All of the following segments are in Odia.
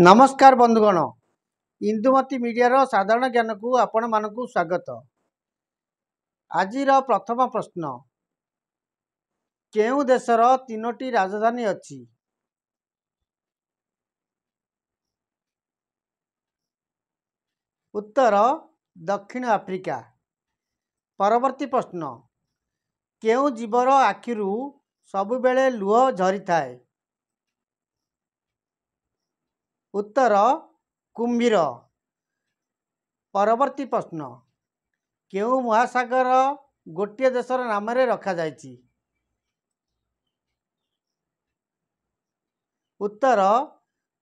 ନମସ୍କାର ବନ୍ଧୁଗଣ ଇନ୍ଦୁମତୀ ମିଡ଼ିଆର ସାଧାରଣ ଜ୍ଞାନକୁ ଆପଣମାନଙ୍କୁ ସ୍ୱାଗତ ଆଜିର ପ୍ରଥମ ପ୍ରଶ୍ନ କେଉଁ ଦେଶର ତିନୋଟି ରାଜଧାନୀ ଅଛି ଉତ୍ତର ଦକ୍ଷିଣ ଆଫ୍ରିକା ପରବର୍ତ୍ତୀ ପ୍ରଶ୍ନ କେଉଁ ଜୀବର ଆଖିରୁ ସବୁବେଳେ ଲୁହ ଝରିଥାଏ ଉତ୍ତର କୁମ୍ଭୀର ପରବର୍ତ୍ତୀ ପ୍ରଶ୍ନ କେଉଁ ମହାସାଗର ଗୋଟିଏ ଦେଶର ନାମରେ ରଖାଯାଇଛି ଉତ୍ତର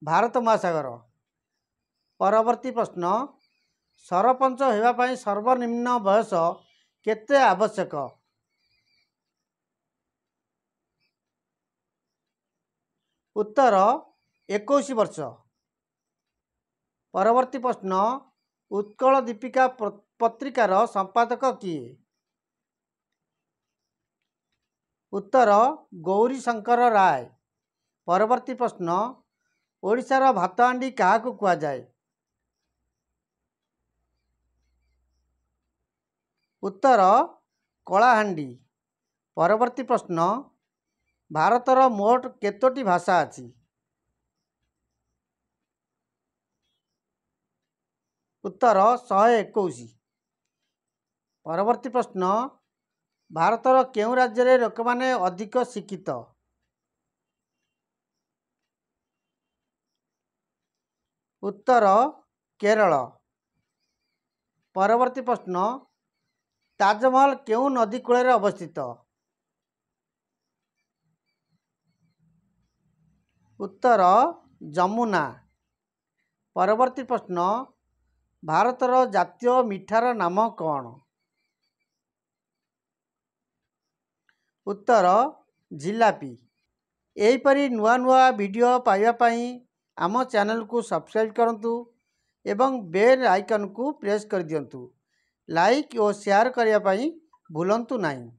ଭାରତ ମହାସାଗର ପରବର୍ତ୍ତୀ ପ୍ରଶ୍ନ ସରପଞ୍ଚ ହେବା ପାଇଁ ସର୍ବନିମ୍ନ ବୟସ କେତେ ଆବଶ୍ୟକ ଉତ୍ତର ଏକୋଇଶ ବର୍ଷ ପରବର୍ତ୍ତୀ ପ୍ରଶ୍ନ ଉତ୍କଳ ଦୀପିକା ପତ୍ରିକାର ସମ୍ପାଦକ କିଏ ଉତ୍ତର ଗୌରୀଶଙ୍କର ରାୟ ପରବର୍ତ୍ତୀ ପ୍ରଶ୍ନ ଓଡ଼ିଶାର ଭାତହାଣ୍ଡି କାହାକୁ କୁହାଯାଏ ଉତ୍ତର କଳାହାଣ୍ଡି ପରବର୍ତ୍ତୀ ପ୍ରଶ୍ନ ଭାରତର ମୋଟ କେତୋଟି ଭାଷା ଅଛି ଉତ୍ତର ଶହେ ଏକୋଇଶ ପରବର୍ତ୍ତୀ ପ୍ରଶ୍ନ ଭାରତର କେଉଁ ରାଜ୍ୟରେ ଲୋକମାନେ ଅଧିକ ଶିକ୍ଷିତ ଉତ୍ତର କେରଳ ପରବର୍ତ୍ତୀ ପ୍ରଶ୍ନ ତାଜମହଲ କେଉଁ ନଦୀ କୂଳରେ ଅବସ୍ଥିତ ଉତ୍ତର ଯମୁନା ପରବର୍ତ୍ତୀ ପ୍ରଶ୍ନ ଭାରତର ଜାତୀୟ ମିଠାର ନାମ କ'ଣ ଉତ୍ତର ଜିଲାପି ଏହିପରି ନୂଆ ନୂଆ ଭିଡ଼ିଓ ପାଇବା ପାଇଁ ଆମ ଚ୍ୟାନେଲକୁ ସବସ୍କ୍ରାଇବ୍ କରନ୍ତୁ ଏବଂ ବେଲ୍ ଆଇକନ୍କୁ ପ୍ରେସ୍ କରିଦିଅନ୍ତୁ ଲାଇକ୍ ଓ ସେୟାର୍ କରିବା ପାଇଁ ଭୁଲନ୍ତୁ ନାହିଁ